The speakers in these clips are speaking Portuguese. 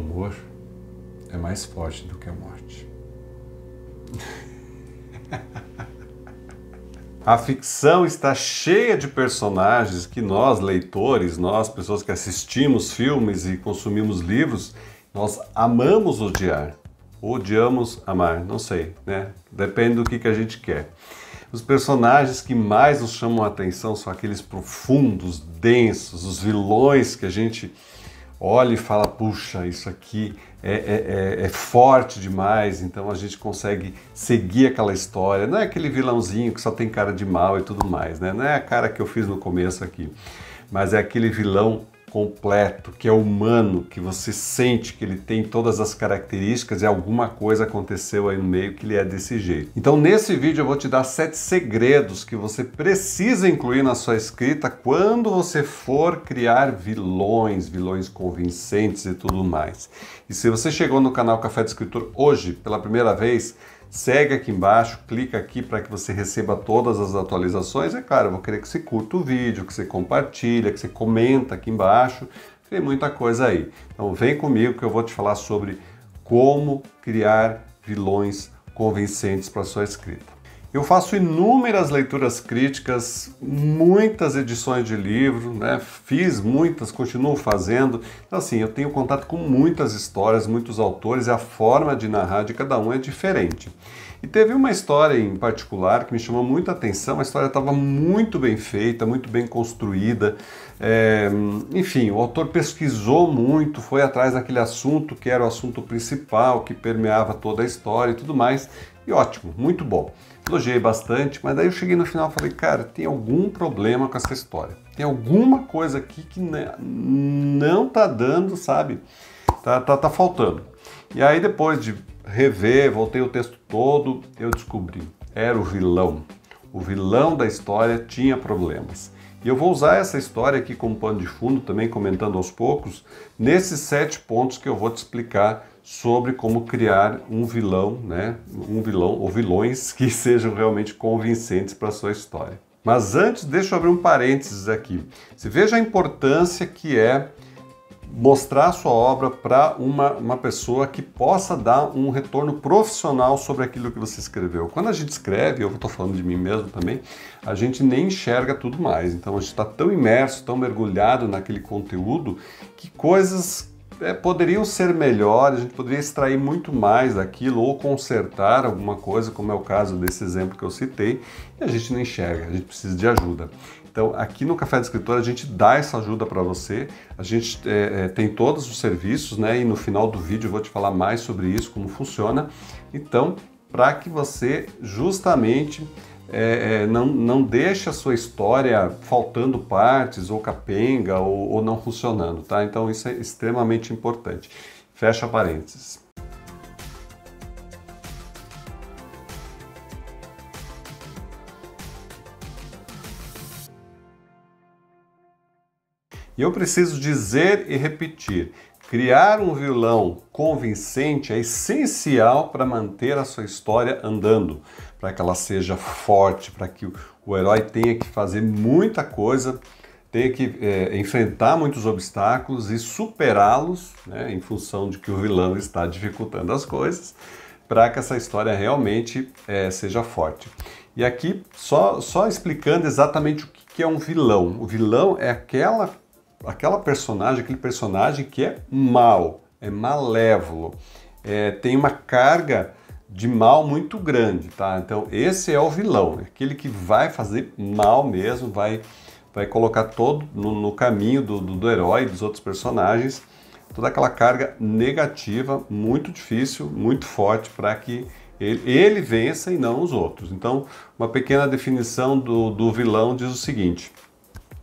O amor é mais forte do que a morte. A ficção está cheia de personagens que nós, leitores, nós, pessoas que assistimos filmes e consumimos livros, nós amamos odiar. Odiamos amar, não sei, né? Depende do que, que a gente quer. Os personagens que mais nos chamam a atenção são aqueles profundos, densos, os vilões que a gente olha e fala: puxa, isso aqui é, é, é, é, forte demais, então a gente consegue seguir aquela história. Não é aquele vilãozinho que só tem cara de mal e tudo mais, né? Não é a cara que eu fiz no começo aqui, mas é aquele vilão completo, que é humano, que você sente que ele tem todas as características e alguma coisa aconteceu aí no meio que ele é desse jeito. Então nesse vídeo eu vou te dar sete segredos que você precisa incluir na sua escrita quando você for criar vilões, vilões convincentes e tudo mais. E se você chegou no canal Café do Escritor hoje pela primeira vez, Segue aqui embaixo, clica aqui para que você receba todas as atualizações. É claro, eu vou querer que você curta o vídeo, que você compartilha, que você comenta aqui embaixo. Tem muita coisa aí. Então vem comigo que eu vou te falar sobre como criar vilões convincentes para sua escrita. Eu faço inúmeras leituras críticas, muitas edições de livro, né? fiz muitas, continuo fazendo. Então, assim, eu tenho contato com muitas histórias, muitos autores, e a forma de narrar de cada um é diferente. E teve uma história em particular que me chamou muita atenção, a história estava muito bem feita, muito bem construída. É, enfim, o autor pesquisou muito, foi atrás daquele assunto que era o assunto principal, que permeava toda a história e tudo mais. E ótimo, muito bom. Elogiei bastante, mas daí eu cheguei no final e falei, cara, tem algum problema com essa história. Tem alguma coisa aqui que né, não tá dando, sabe? Tá, tá, tá faltando. E aí depois de rever, voltei o texto todo, eu descobri. Era o vilão. O vilão da história tinha problemas. E eu vou usar essa história aqui como pano de fundo, também comentando aos poucos, nesses sete pontos que eu vou te explicar sobre como criar um vilão, né? Um vilão ou vilões que sejam realmente convincentes para a sua história. Mas antes, deixa eu abrir um parênteses aqui. Você veja a importância que é mostrar a sua obra para uma, uma pessoa que possa dar um retorno profissional sobre aquilo que você escreveu. Quando a gente escreve, eu estou falando de mim mesmo também, a gente nem enxerga tudo mais. Então a gente está tão imerso, tão mergulhado naquele conteúdo que coisas é, poderiam ser melhores, a gente poderia extrair muito mais daquilo ou consertar alguma coisa, como é o caso desse exemplo que eu citei, e a gente não enxerga, a gente precisa de ajuda. Então, aqui no Café do Escritor, a gente dá essa ajuda para você. A gente é, é, tem todos os serviços, né? E no final do vídeo eu vou te falar mais sobre isso, como funciona. Então, para que você justamente é, é, não, não deixe a sua história faltando partes, ou capenga, ou, ou não funcionando, tá? Então, isso é extremamente importante. Fecha parênteses. E eu preciso dizer e repetir: criar um vilão convincente é essencial para manter a sua história andando, para que ela seja forte, para que o herói tenha que fazer muita coisa tenha que é, enfrentar muitos obstáculos e superá-los, né, em função de que o vilão está dificultando as coisas, para que essa história realmente é, seja forte. E aqui, só, só explicando exatamente o que é um vilão. O vilão é aquela aquela personagem, aquele personagem que é mal, é malévolo, é, tem uma carga de mal muito grande, tá? Então esse é o vilão, é aquele que vai fazer mal mesmo, vai, vai colocar todo no, no caminho do, do, do herói, dos outros personagens, toda aquela carga negativa, muito difícil, muito forte para que ele, ele, vença e não os outros. Então, uma pequena definição do, do vilão diz o seguinte: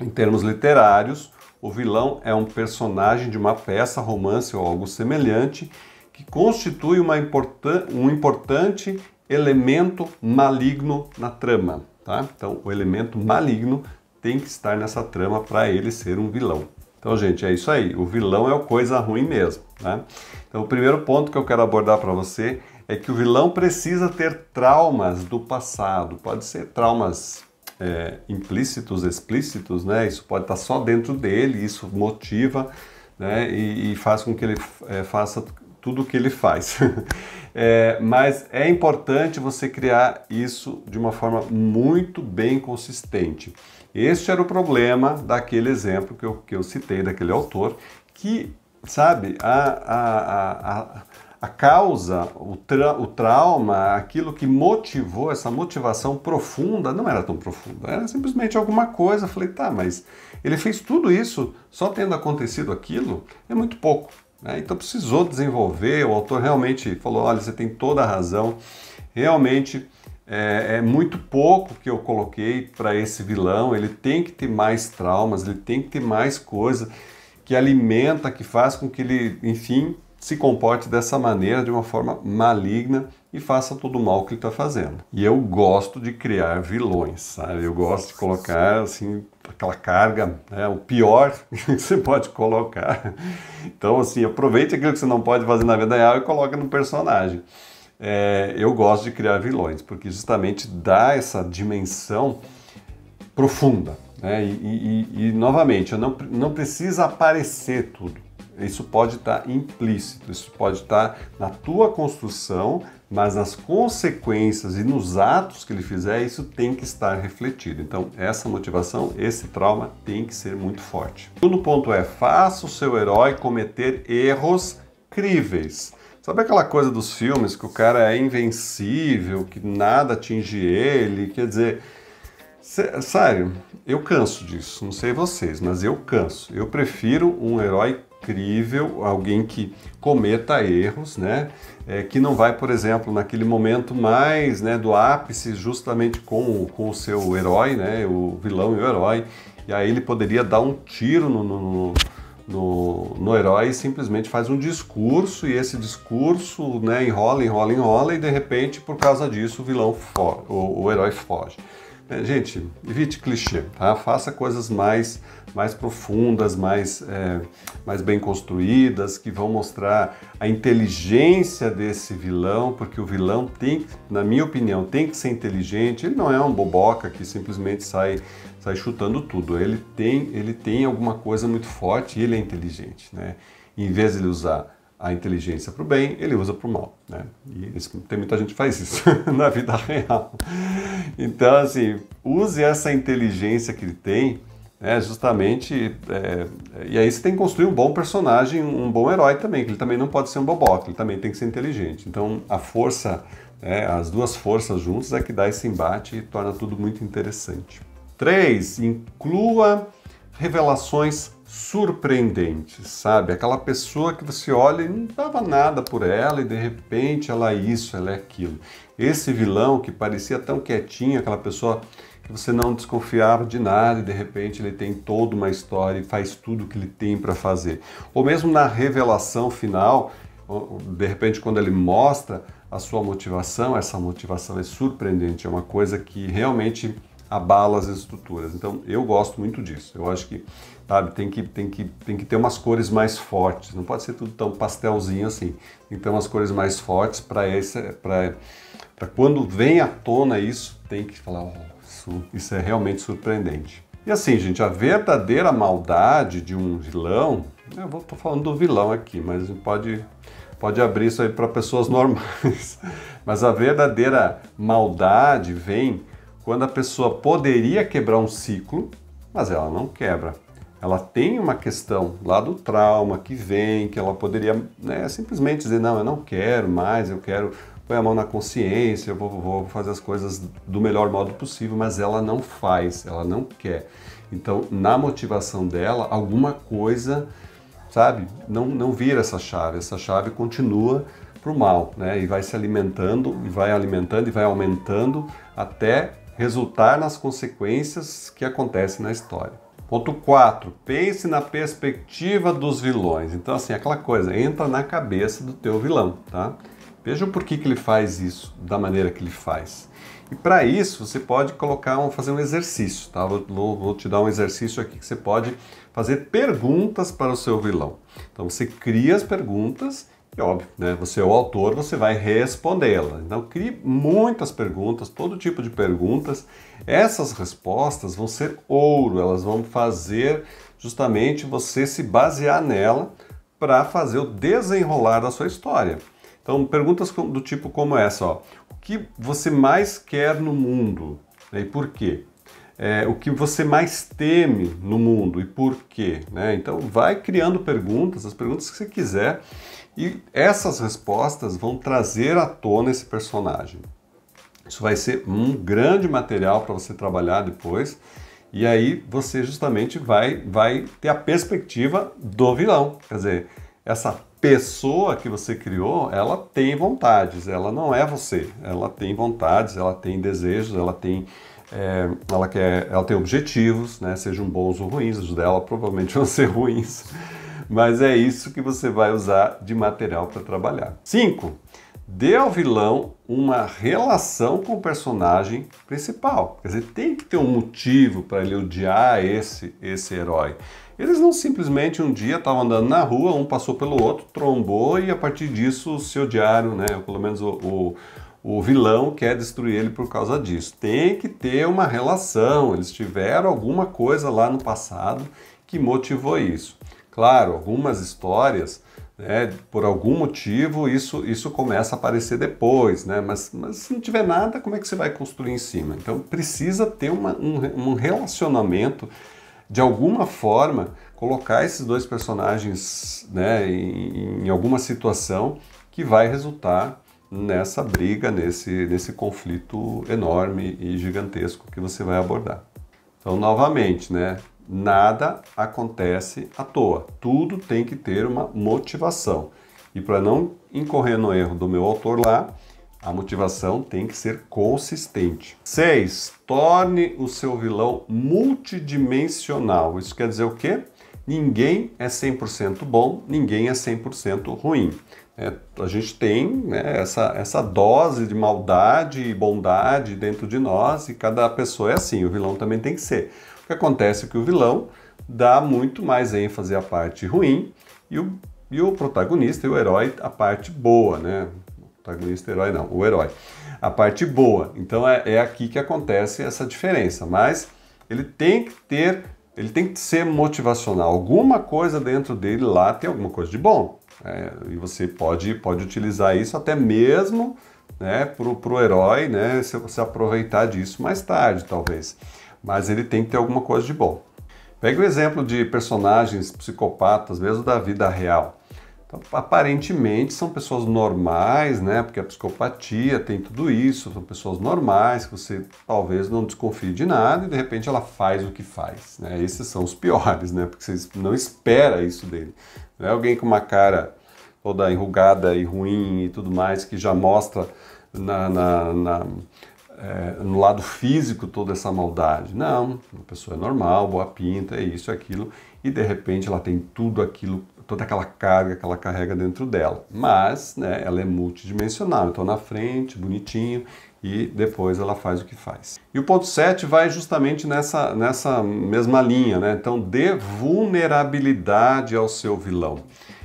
em termos literários, o vilão é um personagem de uma peça, romance ou algo semelhante que constitui importan um importante elemento maligno na trama. Tá? Então, o elemento maligno tem que estar nessa trama para ele ser um vilão. Então, gente, é isso aí. O vilão é o coisa ruim mesmo. Né? Então, o primeiro ponto que eu quero abordar para você é que o vilão precisa ter traumas do passado. Pode ser traumas é, implícitos, explícitos, né? Isso pode estar só dentro dele, isso motiva, né? E, e faz com que ele é, faça tudo o que ele faz. é, mas é importante você criar isso de uma forma muito bem consistente. Este era o problema daquele exemplo que eu, que eu citei, daquele autor, que, sabe, a, a, a, a a causa, o, tra o trauma, aquilo que motivou, essa motivação profunda, não era tão profunda, era simplesmente alguma coisa. Eu falei, tá, mas ele fez tudo isso só tendo acontecido aquilo? É muito pouco. Né? Então precisou desenvolver, o autor realmente falou: olha, você tem toda a razão, realmente. É, é, muito pouco que eu coloquei para esse vilão. Ele tem que ter mais traumas, ele tem que ter mais coisa que alimenta, que faz com que ele, enfim, se comporte dessa maneira, de uma forma maligna e faça todo o mal que ele está fazendo. E eu gosto de criar vilões, sabe? Eu gosto de colocar assim aquela carga, né? o pior que você pode colocar. Então assim, aproveite aquilo que você não pode fazer na vida real e coloque no personagem. É, eu gosto de criar vilões porque justamente dá essa dimensão profunda. Né? E, e, e novamente, eu não, não precisa aparecer tudo isso pode estar tá implícito, isso pode estar tá na tua construção, mas nas consequências e nos atos que ele fizer, isso tem que estar refletido. Então, essa motivação, esse trauma tem que ser muito forte. O segundo ponto é: faça o seu herói cometer erros críveis. Sabe aquela coisa dos filmes que o cara é invencível, que nada atinge ele? Quer dizer, sério, eu canso disso. Não sei vocês, mas eu canso. Eu prefiro um herói crível, alguém que cometa erros, né? É, que não vai, por exemplo, naquele momento mais né, do ápice, justamente com o, com o seu herói, né, o vilão e o herói, e aí ele poderia dar um tiro no, no, no, no herói e simplesmente faz um discurso, e esse discurso né, enrola, enrola, enrola, e de repente, por causa disso, o vilão foge, o, o herói foge. É, gente, evite clichê, tá? Faça coisas mais, mais profundas, mais, é, mais bem construídas, que vão mostrar a inteligência desse vilão, porque o vilão tem, na minha opinião, tem que ser inteligente. Ele não é um boboca que simplesmente sai, sai chutando tudo. Ele tem, ele tem alguma coisa muito forte e ele é inteligente, né? Em vez de ele usar a inteligência para o bem, ele usa para o mal. Né? E isso, tem muita gente que faz isso na vida real. Então, assim, use essa inteligência que ele tem, né, justamente. É, e aí você tem que construir um bom personagem, um bom herói também, que ele também não pode ser um boboca, ele também tem que ser inteligente. Então, a força, né, as duas forças juntas é que dá esse embate e torna tudo muito interessante. 3. Inclua revelações surpreendente, sabe? Aquela pessoa que você olha e não dava nada por ela e de repente ela é isso, ela é aquilo. Esse vilão que parecia tão quietinho, aquela pessoa que você não desconfiava de nada e de repente ele tem toda uma história e faz tudo o que ele tem para fazer. Ou mesmo na revelação final, de repente quando ele mostra a sua motivação, essa motivação é surpreendente, é uma coisa que realmente abala as estruturas. Então eu gosto muito disso. Eu acho que sabe? Tem que, tem, que, tem que ter umas cores mais fortes, não pode ser tudo tão pastelzinho assim. Tem que ter umas cores mais fortes para essa, para quando vem à tona isso, tem que falar, oh, isso, isso é realmente surpreendente. E assim, gente, a verdadeira maldade de um vilão, eu vou tô falando do vilão aqui, mas pode pode abrir isso aí para pessoas normais. mas a verdadeira maldade vem quando a pessoa poderia quebrar um ciclo, mas ela não quebra ela tem uma questão lá do trauma que vem, que ela poderia né, simplesmente dizer, não, eu não quero mais, eu quero põe a mão na consciência, eu vou, vou, fazer as coisas do melhor modo possível, mas ela não faz, ela não quer. Então, na motivação dela, alguma coisa, sabe, não, não vira essa chave, essa chave continua para o mal, né? E vai se alimentando, e vai alimentando, e vai aumentando até resultar nas consequências que acontecem na história. Ponto 4. Pense na perspectiva dos vilões. Então, assim, aquela coisa, entra na cabeça do teu vilão, tá? Veja o porquê que ele faz isso, da maneira que ele faz. E para isso, você pode colocar um, fazer um exercício, tá? Vou, vou, te dar um exercício aqui que você pode fazer perguntas para o seu vilão. Então, você cria as perguntas é óbvio, né? Você é o autor, você vai respondê-la. Então, crie muitas perguntas, todo tipo de perguntas. Essas respostas vão ser ouro, elas vão fazer justamente você se basear nela para fazer o desenrolar da sua história. Então, perguntas do tipo como essa, ó. O que você mais quer no mundo? E por quê? é, o que você mais teme no mundo e por quê. Né? Então, vai criando perguntas, as perguntas que você quiser, e essas respostas vão trazer à tona esse personagem. Isso vai ser um grande material para você trabalhar depois. E aí você justamente vai, vai ter a perspectiva do vilão. Quer dizer, essa pessoa que você criou, ela tem vontades, ela não é você. Ela tem vontades, ela tem desejos, ela tem é, ela, quer, ela tem objetivos, né? sejam bons ou ruins, os dela provavelmente vão ser ruins, mas é isso que você vai usar de material para trabalhar. 5. Dê ao vilão uma relação com o personagem principal. Quer dizer, tem que ter um motivo para ele odiar esse, esse herói. Eles não simplesmente um dia estavam andando na rua, um passou pelo outro, trombou e a partir disso se odiaram, né? Ou pelo menos o, o o vilão quer destruir ele por causa disso. Tem que ter uma relação, eles tiveram alguma coisa lá no passado que motivou isso. Claro, algumas histórias, né, por algum motivo, isso, isso começa a aparecer depois, né? mas, mas se não tiver nada, como é que você vai construir em cima? Então precisa ter uma, um, um relacionamento, de alguma forma, colocar esses dois personagens né, em, em alguma situação que vai resultar nessa briga, nesse, nesse conflito enorme e gigantesco que você vai abordar. Então, novamente, né? Nada acontece à toa. Tudo tem que ter uma motivação. E para não incorrer no erro do meu autor lá, a motivação tem que ser consistente. 6. Torne o seu vilão multidimensional. Isso quer dizer o quê? Ninguém é 100% bom, ninguém é 100% ruim. É, a gente tem né, essa, essa dose de maldade e bondade dentro de nós e cada pessoa é assim, o vilão também tem que ser. O que acontece é que o vilão dá muito mais ênfase à parte ruim e o, e o protagonista e o herói a parte boa, né? protagonista, herói não, o herói. A parte boa. Então é, é aqui que acontece essa diferença, mas ele tem que ter, ele tem que ser motivacional. Alguma coisa dentro dele lá tem alguma coisa de bom. É, e você pode, pode utilizar isso até mesmo né, para o herói né, se você aproveitar disso mais tarde, talvez. Mas ele tem que ter alguma coisa de bom. Pega o exemplo de personagens psicopatas, mesmo da vida real. Então, aparentemente são pessoas normais, né? Porque a psicopatia tem tudo isso, são pessoas normais que você talvez não desconfie de nada e de repente ela faz o que faz, né? Esses são os piores, né? Porque você não espera isso dele. Não é alguém com uma cara toda enrugada e ruim e tudo mais que já mostra na, na, na é, no lado físico toda essa maldade. Não, a pessoa é normal, boa pinta, é isso, é aquilo, e de repente ela tem tudo aquilo toda aquela carga que ela carrega dentro dela. Mas né, ela é multidimensional, então na frente, bonitinho, e depois ela faz o que faz. E o ponto 7 vai justamente nessa, nessa mesma linha, né? Então dê vulnerabilidade ao seu vilão.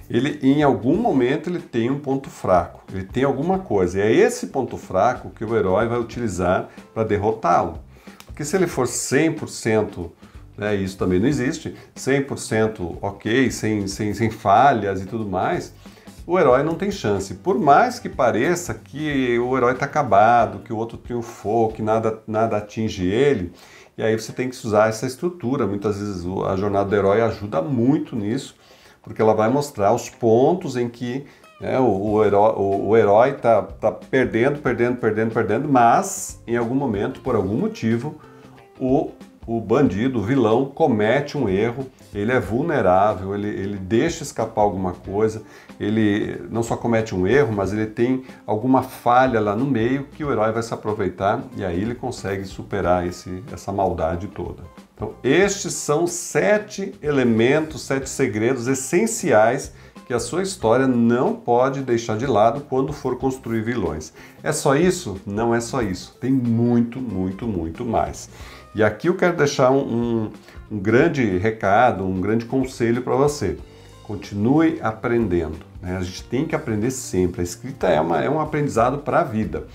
Ele, em algum momento, ele tem um ponto fraco, ele tem alguma coisa. E é esse ponto fraco que o herói vai utilizar para derrotá-lo. Porque se ele for 100% né? isso também não existe, 100% ok, sem, sem, sem falhas e tudo mais, o herói não tem chance. Por mais que pareça que o herói está acabado, que o outro triunfou, que nada, nada atinge ele, e aí você tem que usar essa estrutura. Muitas vezes a jornada do herói ajuda muito nisso, porque ela vai mostrar os pontos em que né, o, o, herói, o, o herói está tá perdendo, perdendo, perdendo, perdendo, mas em algum momento, por algum motivo, o o bandido, o vilão, comete um erro, ele é vulnerável, ele, ele deixa escapar alguma coisa, ele não só comete um erro, mas ele tem alguma falha lá no meio que o herói vai se aproveitar e aí ele consegue superar esse, essa maldade toda. Então, estes são sete elementos, sete segredos essenciais que a sua história não pode deixar de lado quando for construir vilões. É só isso? Não é só isso. Tem muito, muito, muito mais. E aqui eu quero deixar um, um, um grande recado, um grande conselho para você. Continue aprendendo. Né? A gente tem que aprender sempre. A escrita é, uma, é um aprendizado para a vida.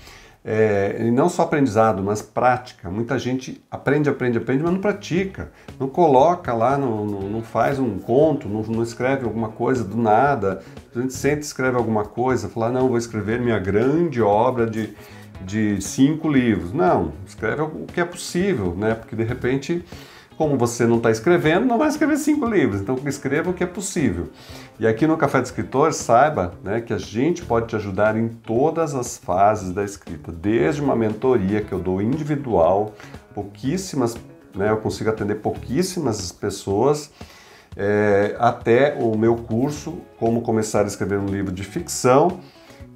É, e não só aprendizado, mas prática. Muita gente aprende, aprende, aprende, mas não pratica. Não coloca lá, não, não, não faz um conto, não, não, escreve alguma coisa do nada. A gente sempre escreve alguma coisa, fala, não, vou escrever minha grande obra de, de cinco livros. Não, escreve o que é possível, né? Porque de repente, como você não está escrevendo, não vai escrever cinco livros. Então escreva o que é possível. E aqui no Café de Escritor, saiba né, que a gente pode te ajudar em todas as fases da escrita, desde uma mentoria que eu dou individual, pouquíssimas, né, eu consigo atender pouquíssimas pessoas. É, até o meu curso Como Começar a Escrever um Livro de Ficção,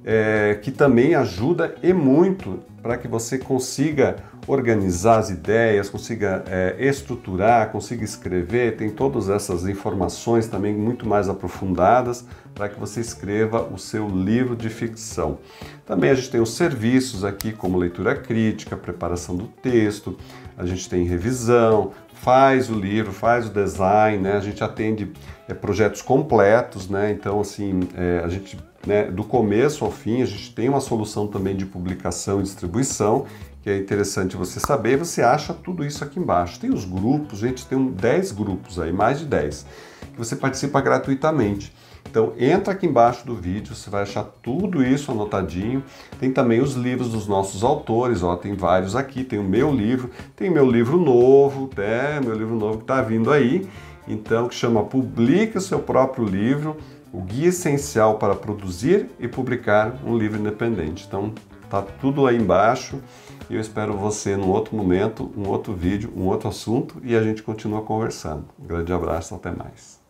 é, que também ajuda e muito para que você consiga organizar as ideias, consiga é, estruturar, consiga escrever. Tem todas essas informações também muito mais aprofundadas para que você escreva o seu livro de ficção. Também a gente tem os serviços aqui, como leitura crítica, preparação do texto, a gente tem revisão, faz o livro, faz o design, né? A gente atende é, projetos completos, né? Então, assim, é, a gente né, do começo ao fim. A gente tem uma solução também de publicação e distribuição, que é interessante você saber. Você acha tudo isso aqui embaixo. Tem os grupos, gente, tem um, 10 grupos aí, mais de 10, que você participa gratuitamente. Então entra aqui embaixo do vídeo, você vai achar tudo isso anotadinho. Tem também os livros dos nossos autores, ó, tem vários aqui, tem o meu livro, tem meu livro novo, né? meu livro novo que está vindo aí, então que chama publica o seu próprio livro o guia essencial para produzir e publicar um livro independente. Então, tá tudo aí embaixo e eu espero você num outro momento, um outro vídeo, um outro assunto e a gente continua conversando. Um grande abraço, até mais.